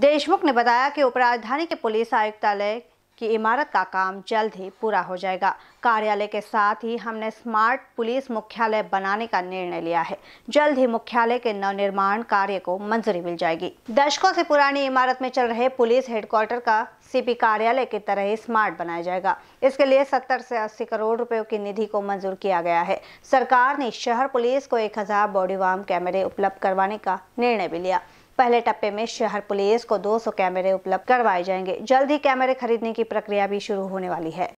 देशमुख ने बताया कि उपराजधानी के पुलिस आयुक्तालय की इमारत का काम जल्द ही पूरा हो जाएगा कार्यालय के साथ ही हमने स्मार्ट पुलिस मुख्यालय बनाने का निर्णय लिया है जल्द ही मुख्यालय के नवनिर्माण कार्य को मंजूरी मिल जाएगी दशकों से पुरानी इमारत में चल रहे पुलिस हेडक्वार्टर का सीपी कार्यालय की तरह ही स्मार्ट बनाया जाएगा इसके लिए 70 से 80 करोड़ रुपयों की निधि को मंजूर किया गया है सरकार ने शहर पुलिस को एक बॉडी वार्म कैमरे उपलब्ध करवाने का निर्णय भी लिया पहले टप्पे में शहर पुलिस को 200 कैमरे उपलब्ध करवाए जाएंगे जल्द ही कैमरे खरीदने की प्रक्रिया भी शुरू होने वाली है